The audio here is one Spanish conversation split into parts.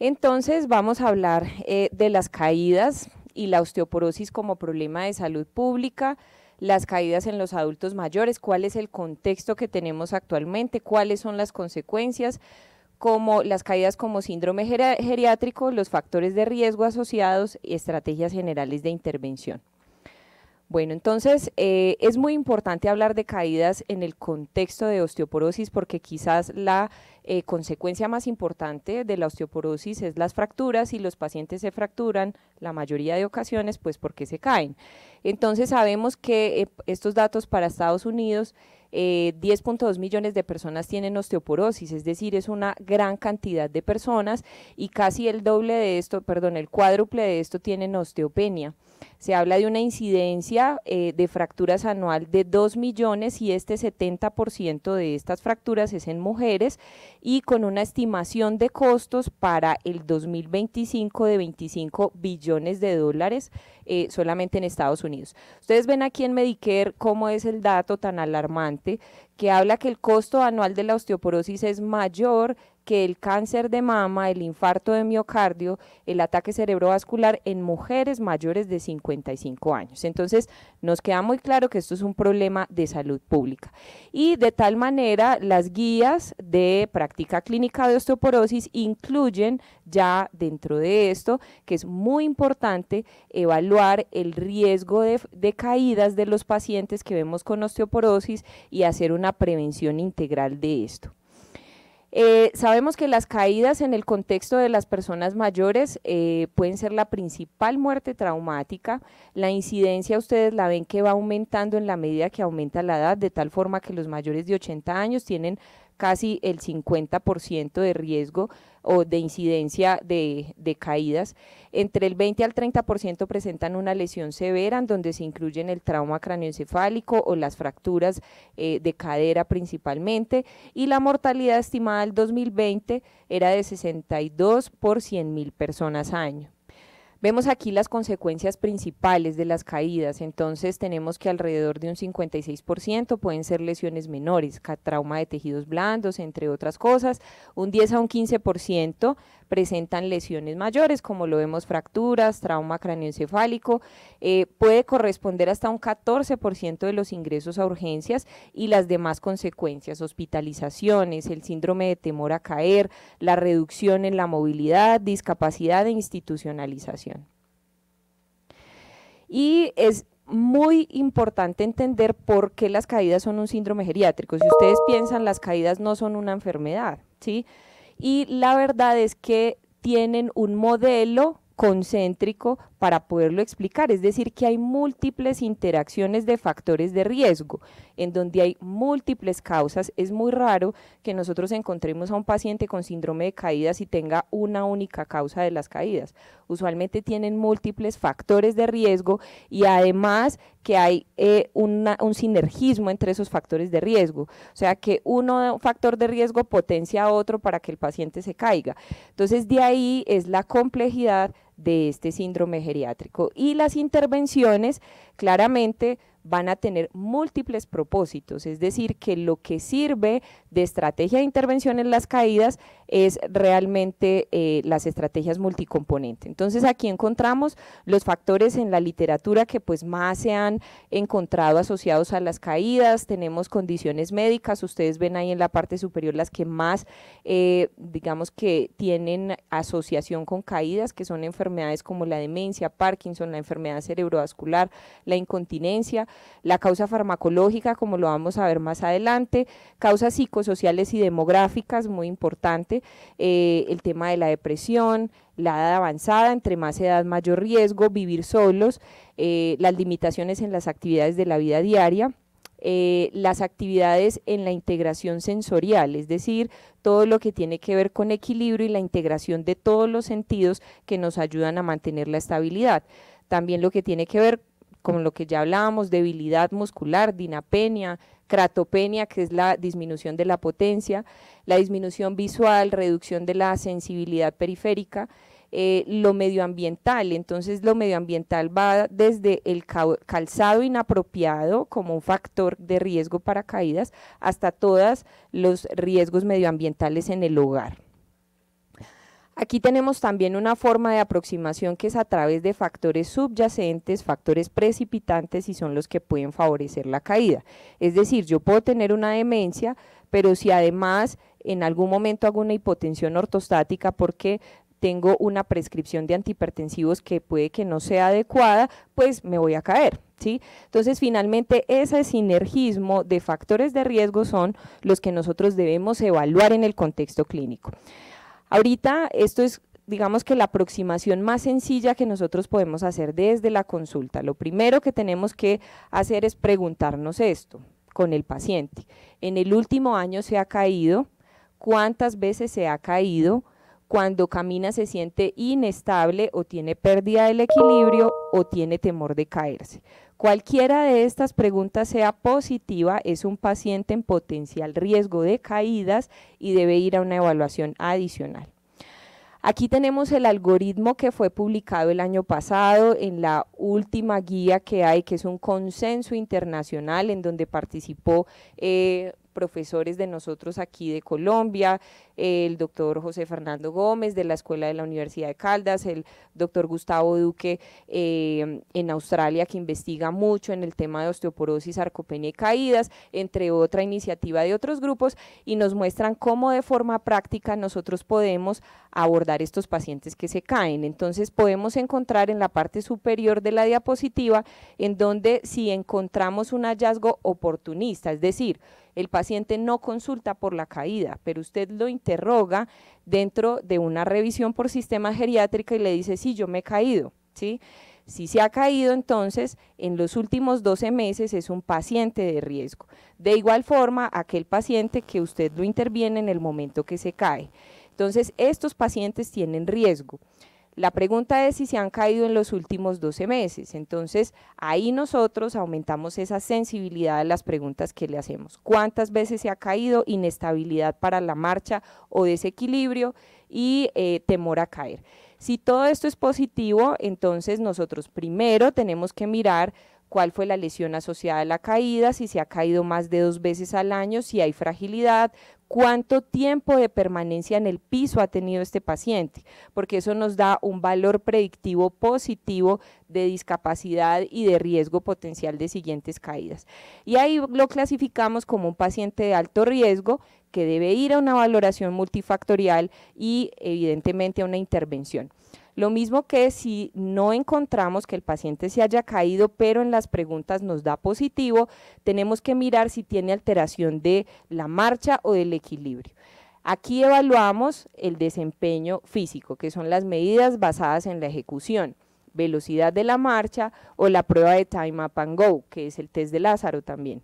Entonces vamos a hablar eh, de las caídas y la osteoporosis como problema de salud pública, las caídas en los adultos mayores, cuál es el contexto que tenemos actualmente, cuáles son las consecuencias, como las caídas como síndrome geriátrico, los factores de riesgo asociados y estrategias generales de intervención. Bueno, entonces eh, es muy importante hablar de caídas en el contexto de osteoporosis porque quizás la eh, consecuencia más importante de la osteoporosis es las fracturas y los pacientes se fracturan la mayoría de ocasiones pues porque se caen. Entonces sabemos que eh, estos datos para Estados Unidos, 10.2 millones de personas tienen osteoporosis, es decir, es una gran cantidad de personas y casi el doble de esto, perdón, el cuádruple de esto tienen osteopenia. Se habla de una incidencia eh, de fracturas anual de 2 millones y este 70% de estas fracturas es en mujeres y con una estimación de costos para el 2025 de 25 billones de dólares eh, solamente en Estados Unidos. Ustedes ven aquí en Medicare cómo es el dato tan alarmante que habla que el costo anual de la osteoporosis es mayor que el cáncer de mama, el infarto de miocardio, el ataque cerebrovascular en mujeres mayores de 55 años. Entonces, nos queda muy claro que esto es un problema de salud pública. Y de tal manera, las guías de práctica clínica de osteoporosis incluyen ya dentro de esto que es muy importante evaluar el riesgo de, caídas de los pacientes que vemos con osteoporosis y hacer una prevención integral de esto. Eh, sabemos que las caídas en el contexto de las personas mayores eh, pueden ser la principal muerte traumática. La incidencia ustedes la ven que va aumentando en la medida que aumenta la edad, de tal forma que los mayores de 80 años tienen casi el 50% de riesgo o de incidencia de, caídas. Entre el 20 al 30% presentan una lesión severa en donde se incluyen el trauma cráneoencefálico o las fracturas eh, de cadera principalmente y la mortalidad estimada del 2020 era de 62 por 100 mil personas año. Vemos aquí las consecuencias principales de las caídas, entonces tenemos que alrededor de un 56% pueden ser lesiones menores, trauma de tejidos blandos, entre otras cosas, un 10 a un 15% presentan lesiones mayores, como lo vemos fracturas, trauma cráneoencefálico, eh, puede corresponder hasta un 14% de los ingresos a urgencias y las demás consecuencias, hospitalizaciones, el síndrome de temor a caer, la reducción en la movilidad, discapacidad e institucionalización. Y es muy importante entender por qué las caídas son un síndrome geriátrico. Si ustedes piensan, las caídas no son una enfermedad, ¿sí? y la verdad es que tienen un modelo concéntrico para poderlo explicar. Es decir, que hay múltiples interacciones de factores de riesgo, en donde hay múltiples causas. Es muy raro que nosotros encontremos a un paciente con síndrome de caídas y tenga una única causa de las caídas. Usualmente tienen múltiples factores de riesgo y además que hay eh, un sinergismo entre esos factores de riesgo. O sea, que uno factor de riesgo potencia a otro para que el paciente se caiga. Entonces, de ahí es la complejidad de este síndrome geriátrico. Y las intervenciones, claramente, van a tener múltiples propósitos, es decir, que lo que sirve de estrategia de intervención en las caídas es realmente eh, las estrategias multicomponentes. Entonces aquí encontramos los factores en la literatura que pues más se han encontrado asociados a las caídas, tenemos condiciones médicas, ustedes ven ahí en la parte superior las que más eh, digamos que tienen asociación con caídas, que son enfermedades como la demencia, Parkinson, la enfermedad cerebrovascular, la incontinencia, la causa farmacológica, como lo vamos a ver más adelante, causas psicosociales y demográficas, muy importante, eh, el tema de la depresión, la edad avanzada, entre más edad mayor riesgo, vivir solos, eh, las limitaciones en las actividades de la vida diaria. Eh, las actividades en la integración sensorial, es decir, todo lo que tiene que ver con equilibrio y la integración de todos los sentidos que nos ayudan a mantener la estabilidad. También lo que tiene que ver como lo que ya hablábamos, debilidad muscular, dinapenia, cratopenia, que es la disminución de la potencia, la disminución visual, reducción de la sensibilidad periférica, eh, lo medioambiental. Entonces, lo medioambiental va desde el calzado inapropiado como un factor de riesgo para caídas hasta todos los riesgos medioambientales en el hogar. Aquí tenemos también una forma de aproximación que es a través de factores subyacentes, factores precipitantes y son los que pueden favorecer la caída. Es decir, yo puedo tener una demencia, pero si además en algún momento hago una hipotensión ortostática porque tengo una prescripción de antihipertensivos que puede que no sea adecuada, pues me voy a caer. ¿Sí? Entonces, finalmente, ese sinergismo de factores de riesgo son los que nosotros debemos evaluar en el contexto clínico. Ahorita esto es digamos que la aproximación más sencilla que nosotros podemos hacer desde la consulta. Lo primero que tenemos que hacer es preguntarnos esto con el paciente. En el último año se ha caído, cuántas veces se ha caído, cuando camina se siente inestable o tiene pérdida del equilibrio o tiene temor de caerse. Cualquiera de estas preguntas sea positiva, es un paciente en potencial riesgo de caídas y debe ir a una evaluación adicional. Aquí tenemos el algoritmo que fue publicado el año pasado en la última guía que hay, que es un consenso internacional en donde participó eh, profesores de nosotros aquí de Colombia, el doctor José Fernando Gómez de la Escuela de la Universidad de Caldas, el doctor Gustavo Duque em, en Australia que investiga mucho en el tema de osteoporosis, sarcopenia y caídas, entre otra iniciativa de otros grupos y nos muestran cómo de forma práctica nosotros podemos abordar estos pacientes que se caen. Entonces podemos encontrar en la parte superior de la diapositiva en donde si encontramos un hallazgo oportunista, es decir, el paciente no consulta por la caída, pero usted lo interroga dentro de una revisión por sistema geriátrica y le dice, sí, yo me he caído, ¿sí? Si se ha caído, entonces, en los últimos 12 meses es un paciente de riesgo. De igual forma, aquel paciente que usted lo interviene en el momento que se cae. Entonces, estos pacientes tienen riesgo. La pregunta es si se han caído en los últimos 12 meses. Entonces, ahí nosotros aumentamos esa sensibilidad a las preguntas que le hacemos. ¿Cuántas veces se ha caído? Inestabilidad para la marcha o desequilibrio y eh, temor a caer. Si todo esto es positivo, entonces nosotros primero tenemos que mirar cuál fue la lesión asociada a la caída, si se ha caído más de dos veces al año, si hay fragilidad, cuánto tiempo de permanencia en el piso ha tenido este paciente, porque eso nos da un valor predictivo positivo de discapacidad y de riesgo potencial de siguientes caídas. Y ahí lo clasificamos como un paciente de alto riesgo que debe ir a una valoración multifactorial y evidentemente a una intervención. Lo mismo que si no encontramos que el paciente se haya caído, pero en las preguntas nos da positivo, tenemos que mirar si tiene alteración de la marcha o del equilibrio. Aquí evaluamos el desempeño físico, que son las medidas basadas en la ejecución velocidad de la marcha o la prueba de Time Up and Go, que es el test de Lázaro también.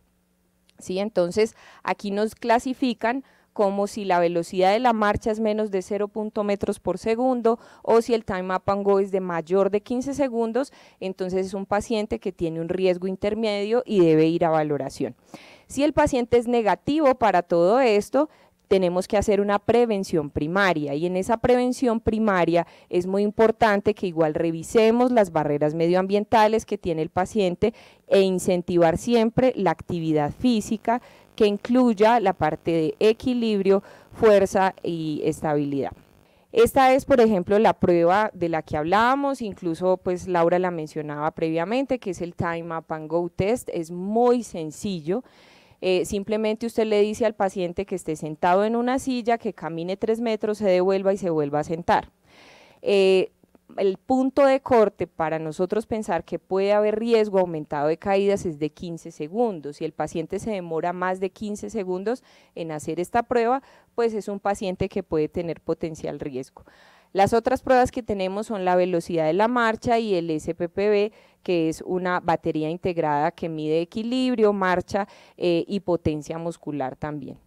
¿Sí? Entonces, aquí nos clasifican como si la velocidad de la marcha es menos de 0.0 metros por segundo o si el time up and go es de mayor de 15 segundos, entonces es un paciente que tiene un riesgo intermedio y debe ir a valoración. Si el paciente es negativo para todo esto, tenemos que hacer una prevención primaria y en esa prevención primaria es muy importante que igual revisemos las barreras medioambientales que tiene el paciente e incentivar siempre la actividad física, que incluya la parte de equilibrio, fuerza y estabilidad. Esta es, por ejemplo, la prueba de la que hablábamos, incluso pues Laura la mencionaba previamente, que es el Time Up and Go Test, es muy sencillo. Eh, simplemente usted le dice al paciente que esté sentado en una silla, que camine tres metros, se devuelva y se vuelva a sentar. Eh, el punto de corte para nosotros pensar que puede haber riesgo aumentado de caídas es de 15 segundos. Si el paciente se demora más de 15 segundos en hacer esta prueba, pues es un paciente que puede tener potencial riesgo. Las otras pruebas que tenemos son la velocidad de la marcha y el SPPB, que es una batería integrada que mide equilibrio, marcha eh, y potencia muscular también.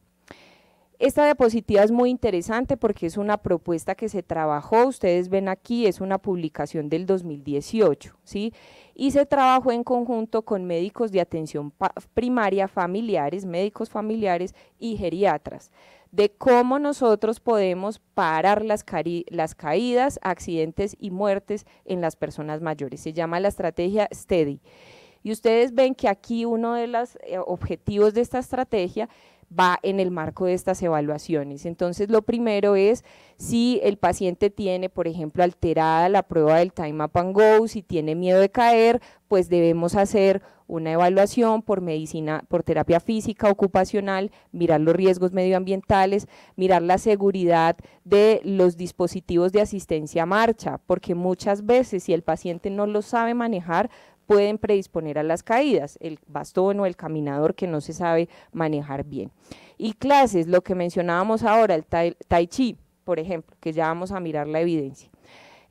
Esta diapositiva es muy interesante porque es una propuesta que se trabajó, ustedes ven aquí, es una publicación del 2018, ¿sí? Y se trabajó en conjunto con médicos de atención primaria familiares, médicos familiares y geriatras, de cómo nosotros podemos parar las, caídas, accidentes y muertes en las personas mayores. Se llama la estrategia STEDI. Y ustedes ven que aquí uno de los eh, objetivos de esta estrategia va en el marco de estas evaluaciones. Entonces, lo primero es si el paciente tiene, por ejemplo, alterada la prueba del time up and go, si tiene miedo de caer, pues debemos hacer una evaluación por medicina, por terapia física ocupacional, mirar los riesgos medioambientales, mirar la seguridad de los dispositivos de asistencia a marcha, porque muchas veces si el paciente no lo sabe manejar, pueden predisponer a las caídas, el bastón o el caminador que no se sabe manejar bien. Y clases, lo que mencionábamos ahora, el tai, chi, por ejemplo, que ya vamos a mirar la evidencia.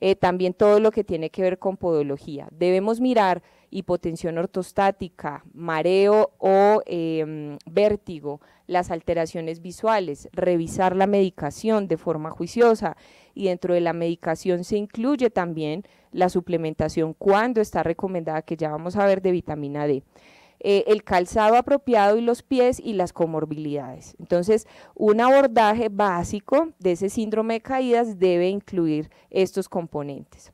Eh, también todo lo que tiene que ver con podología. Debemos mirar hipotensión ortostática, mareo o em, vértigo, las alteraciones visuales, revisar la medicación de forma juiciosa y dentro de la medicación se incluye también la suplementación cuando está recomendada, que ya vamos a ver, de vitamina D. Eh, el calzado apropiado y los pies y las comorbilidades. Entonces, un abordaje básico de ese síndrome de caídas debe incluir estos componentes.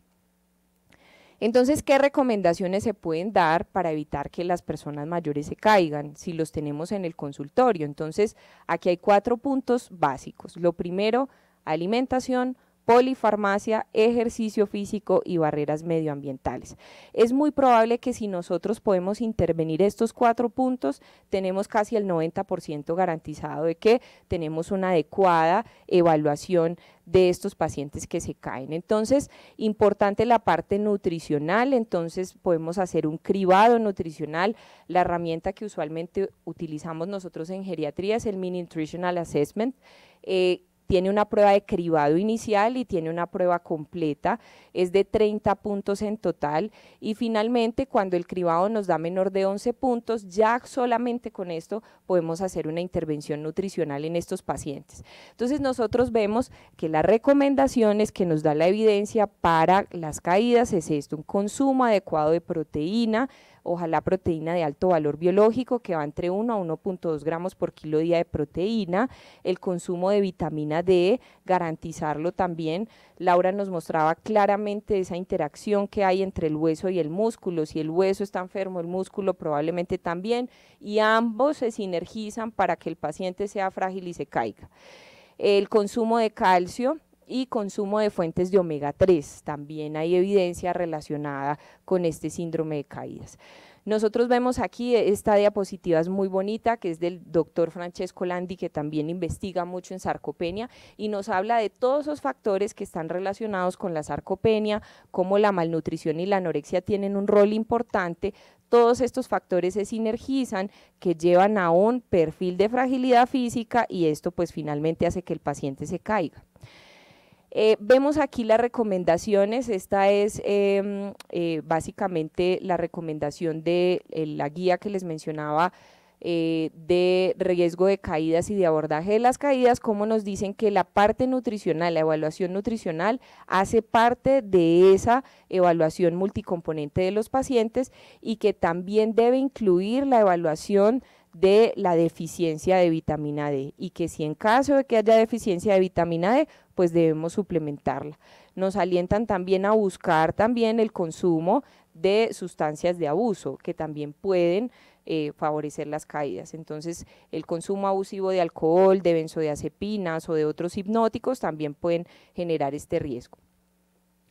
Entonces, ¿qué recomendaciones se pueden dar para evitar que las personas mayores se caigan si los tenemos en el consultorio? Entonces, aquí hay cuatro puntos básicos. Lo primero, alimentación polifarmacia, ejercicio físico y barreras medioambientales. Es muy probable que si nosotros podemos intervenir estos cuatro puntos, tenemos casi el 90% garantizado de que tenemos una adecuada evaluación de estos pacientes que se caen. Entonces, importante la parte nutricional, entonces podemos hacer un cribado nutricional. La herramienta que usualmente utilizamos nosotros en geriatría es el Mini Nutritional Assessment. Eh, tiene una prueba de cribado inicial y tiene una prueba completa, es de 30 puntos en total y finalmente cuando el cribado nos da menor de 11 puntos, ya solamente con esto podemos hacer una intervención nutricional en estos pacientes. Entonces nosotros vemos que las recomendaciones que nos da la evidencia para las caídas es esto, un consumo adecuado de proteína, ojalá proteína de alto valor biológico que va entre 1 a 1.2 gramos por kilo día de proteína, el consumo de vitamina D, garantizarlo también. Laura nos mostraba claramente esa interacción que hay entre el hueso y el músculo, si el hueso está enfermo, el músculo probablemente también, y ambos se sinergizan para que el paciente sea frágil y se caiga. El consumo de calcio, y consumo de fuentes de omega 3. También hay evidencia relacionada con este síndrome de caídas. Nosotros vemos aquí esta diapositiva es muy bonita, que es del doctor Francesco Landi, que también investiga mucho en sarcopenia y nos habla de todos esos factores que están relacionados con la sarcopenia, cómo la malnutrición y la anorexia tienen un rol importante. Todos estos factores se sinergizan, que llevan a un perfil de fragilidad física y esto pues finalmente hace que el paciente se caiga. Eh, vemos aquí las recomendaciones, esta es em, eh, básicamente la recomendación de eh, la guía que les mencionaba de riesgo de caídas y de abordaje de las caídas, como nos dicen que la parte nutricional, la evaluación nutricional, hace parte de esa evaluación multicomponente de los pacientes y que también debe incluir la evaluación de la deficiencia de vitamina D y que si en caso de que haya deficiencia de vitamina D, pues debemos suplementarla. Nos alientan también a buscar también el consumo de sustancias de abuso que también pueden eh, favorecer las caídas. Entonces, el consumo abusivo de alcohol, de benzodiazepinas o de otros hipnóticos también pueden generar este riesgo.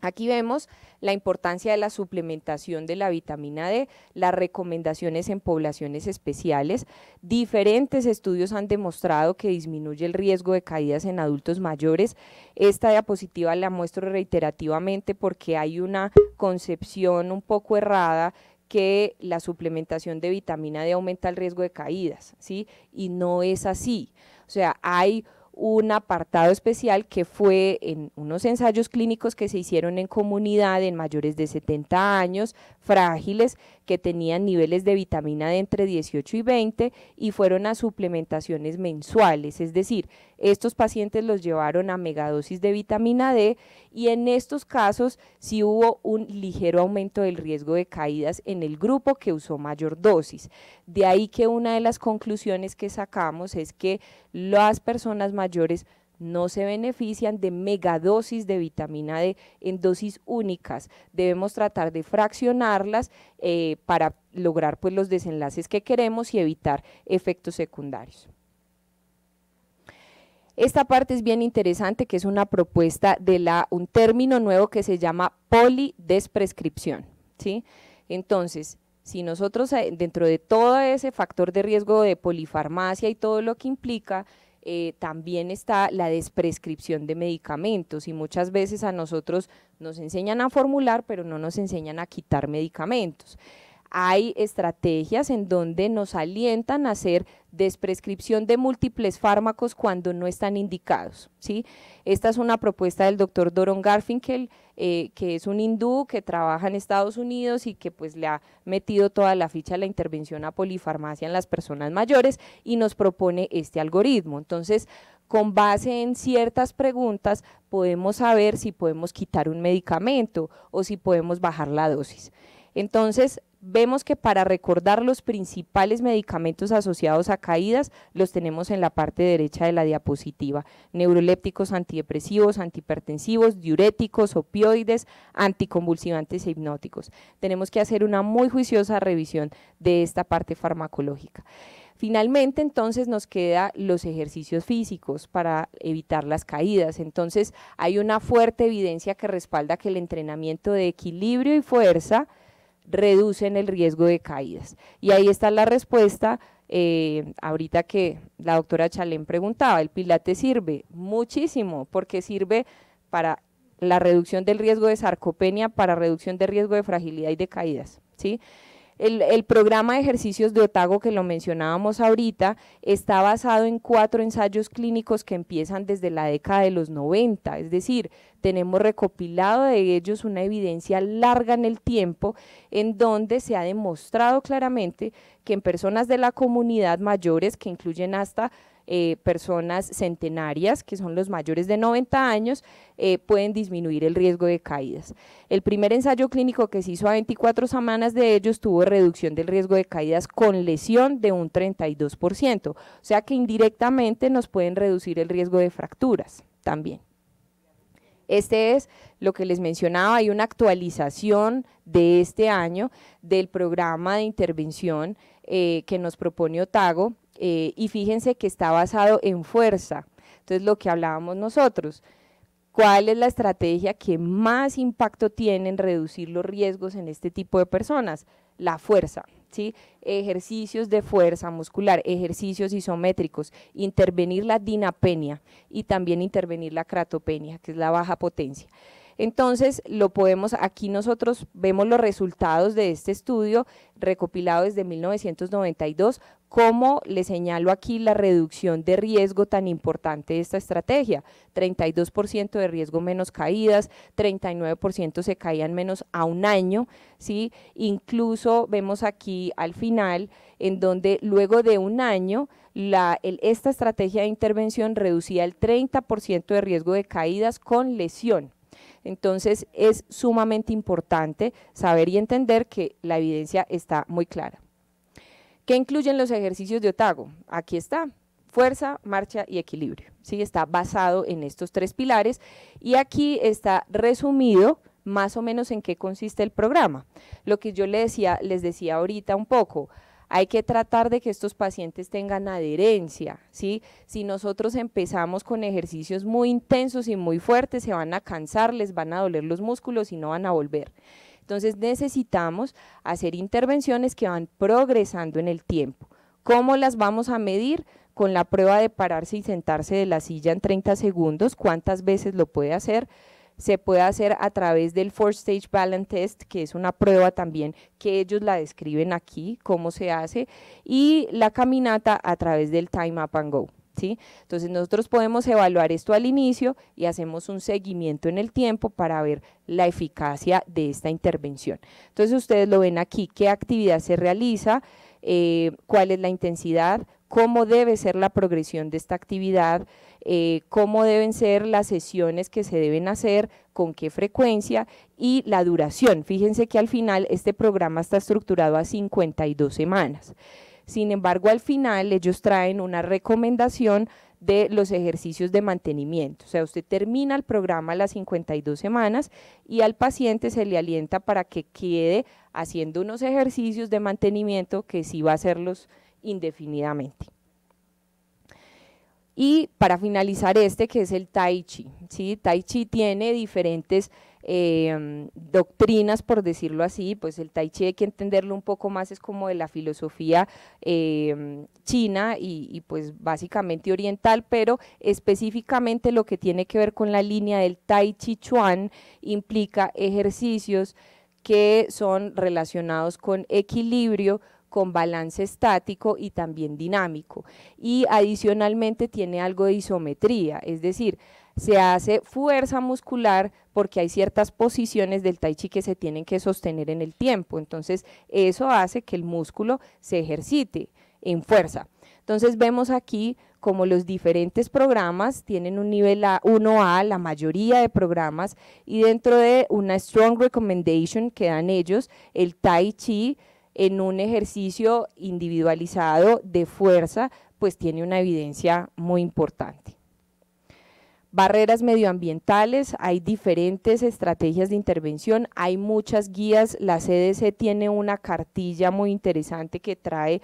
Aquí vemos la importancia de la suplementación de la vitamina D, las recomendaciones en poblaciones especiales. Diferentes estudios han demostrado que disminuye el riesgo de caídas en adultos mayores. Esta diapositiva la muestro reiterativamente porque hay una concepción un poco errada que la suplementación de vitamina D aumenta el riesgo de caídas, ¿sí? Y no es así. O sea, hay un apartado especial que fue en unos ensayos clínicos que se hicieron en comunidad en mayores de 70 años, frágiles, que tenían niveles de vitamina D entre 18 y 20 y fueron a suplementaciones mensuales, es decir, estos pacientes los llevaron a megadosis de vitamina D y en estos casos sí hubo un ligero aumento del riesgo de caídas en el grupo que usó mayor dosis. De ahí que una de las conclusiones que sacamos es que las personas mayores no se benefician de megadosis de vitamina D en dosis únicas. Debemos tratar de fraccionarlas eh, para lograr pues, los desenlaces que queremos y evitar efectos secundarios. Esta parte es bien interesante, que es una propuesta de la, un término nuevo que se llama polidesprescripción. ¿sí? Entonces, si nosotros eh, dentro de todo ese factor de riesgo de polifarmacia y todo lo que implica, eh, también está la desprescripción de medicamentos y muchas veces a nosotros nos enseñan a formular, pero no nos enseñan a quitar medicamentos. Hay estrategias en donde nos alientan a hacer desprescripción de múltiples fármacos cuando no están indicados. ¿sí? Esta es una propuesta del doctor Doron Garfinkel, eh, que es un hindú que trabaja en Estados Unidos y que pues le ha metido toda la ficha a la intervención a polifarmacia en las personas mayores y nos propone este algoritmo. Entonces, con base en ciertas preguntas podemos saber si podemos quitar un medicamento o si podemos bajar la dosis. Entonces, vemos que para recordar los principales medicamentos asociados a caídas, los tenemos en la parte derecha de la diapositiva. Neurolépticos, antidepresivos, antihipertensivos, diuréticos, opioides, anticonvulsivantes e hipnóticos. Tenemos que hacer una muy juiciosa revisión de esta parte farmacológica. Finalmente, entonces, nos queda los ejercicios físicos para evitar las caídas. Entonces, hay una fuerte evidencia que respalda que el entrenamiento de equilibrio y fuerza, reducen el riesgo de caídas. Y ahí está la respuesta, eh, ahorita que la doctora Chalén preguntaba, el pilate sirve muchísimo porque sirve para la reducción del riesgo de sarcopenia, para reducción del riesgo de fragilidad y de caídas, ¿sí? El, programa de ejercicios de Otago que lo mencionábamos ahorita está basado en cuatro ensayos clínicos que empiezan desde la década de los 90, es decir, tenemos recopilado de ellos una evidencia larga en el tiempo en donde se ha demostrado claramente que en personas de la comunidad mayores, que incluyen hasta eh, personas centenarias, que son los mayores de 90 años, eh, pueden disminuir el riesgo de caídas. El primer ensayo clínico que se hizo a 24 semanas de ellos tuvo reducción del riesgo de caídas con lesión de un 32%, o sea que indirectamente nos pueden reducir el riesgo de fracturas también. Este es lo que les mencionaba, hay una actualización de este año del programa de intervención eh, que nos propone Otago eh, y fíjense que está basado en fuerza. Entonces, lo que hablábamos nosotros, ¿cuál es la estrategia que más impacto tiene en reducir los riesgos en este tipo de personas? La fuerza. ¿Sí? ejercicios de fuerza muscular, ejercicios isométricos, intervenir la dinapenia y también intervenir la cratopenia, que es la baja potencia. Entonces, lo podemos, aquí nosotros vemos los resultados de este estudio recopilado desde 1992, como le señalo aquí la reducción de riesgo tan importante de esta estrategia, 32% de riesgo menos caídas, 39% se caían menos a un año, incluso vemos aquí al final en donde luego de un año esta estrategia de intervención reducía el 30% de riesgo de caídas con lesión. Entonces es sumamente importante saber y entender que la evidencia está muy clara. ¿Qué incluyen los ejercicios de Otago? Aquí está, fuerza, marcha y equilibrio. ¿sí? Está basado en estos tres pilares y aquí está resumido más o menos en qué consiste el programa. Lo que yo les decía, les decía ahorita un poco, hay que tratar de que estos pacientes tengan adherencia, ¿sí? Si nosotros empezamos con ejercicios muy intensos y muy fuertes, se van a cansar, les van a doler los músculos y no van a volver. Entonces necesitamos hacer intervenciones que van progresando en el tiempo. ¿Cómo las vamos a medir? Con la prueba de pararse y sentarse de la silla en 30 segundos, cuántas veces lo puede hacer, se puede hacer a través del Four Stage Balance Test, que es una prueba también que ellos la describen aquí, cómo se hace, y la caminata a través del Time Up and Go. ¿Sí? Entonces nosotros podemos evaluar esto al inicio y hacemos un seguimiento en el tiempo para ver la eficacia de esta intervención. Entonces ustedes lo ven aquí, qué actividad se realiza, eh, cuál es la intensidad, cómo debe ser la progresión de esta actividad, eh, cómo deben ser las sesiones que se deben hacer, con qué frecuencia y la duración. Fíjense que al final este programa está estructurado a 52 semanas. Sin embargo, al final ellos traen una recomendación de los ejercicios de mantenimiento. O sea, usted termina el programa a las 52 semanas y al paciente se le alienta para que quede haciendo unos ejercicios de mantenimiento que sí va a hacerlos indefinidamente. Y para finalizar este, que es el Tai Chi. Tai Chi tiene diferentes em, doctrinas, por decirlo así, pues el Tai Chi hay que entenderlo un poco más, es como de la filosofía em, china y, y, pues básicamente oriental, pero específicamente lo que tiene que ver con la línea del Tai Chi Chuan implica ejercicios que son relacionados con equilibrio, con balance estático y también dinámico. Y adicionalmente tiene algo de isometría, es decir, se hace fuerza muscular porque hay ciertas posiciones del tai chi que se tienen que sostener en el tiempo. Entonces, eso hace que el músculo se ejercite en fuerza. Entonces, vemos aquí como los diferentes programas tienen un nivel a, 1A, la mayoría de programas, y dentro de una strong recommendation que dan ellos, el tai chi en un ejercicio individualizado de fuerza, pues tiene una evidencia muy importante. Barreras medioambientales, hay diferentes estrategias de intervención, hay muchas guías, la CDC tiene una cartilla muy interesante que trae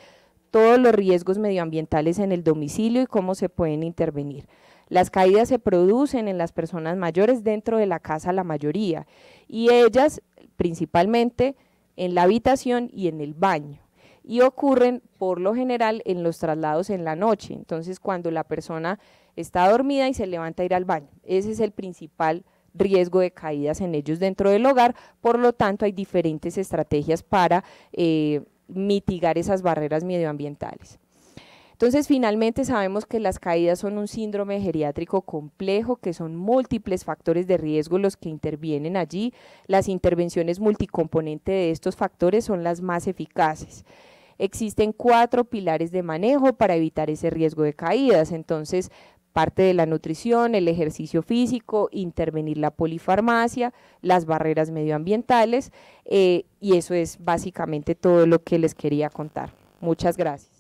todos los riesgos medioambientales en el domicilio y cómo se pueden intervenir. Las caídas se producen en las personas mayores dentro de la casa la mayoría y ellas principalmente en la habitación y en el baño y ocurren por lo general en los traslados en la noche, entonces cuando la persona está dormida y se levanta a ir al baño. Ese es el principal riesgo de caídas en ellos dentro del hogar, por lo tanto hay diferentes estrategias para eh, mitigar esas barreras medioambientales. Entonces, finalmente sabemos que las caídas son un síndrome geriátrico complejo, que son múltiples factores de riesgo los que intervienen allí. Las intervenciones multicomponente de estos factores son las más eficaces. Existen cuatro pilares de manejo para evitar ese riesgo de caídas. Entonces, parte de la nutrición, el ejercicio físico, intervenir la polifarmacia, las barreras medioambientales eh, y eso es básicamente todo lo que les quería contar. Muchas gracias.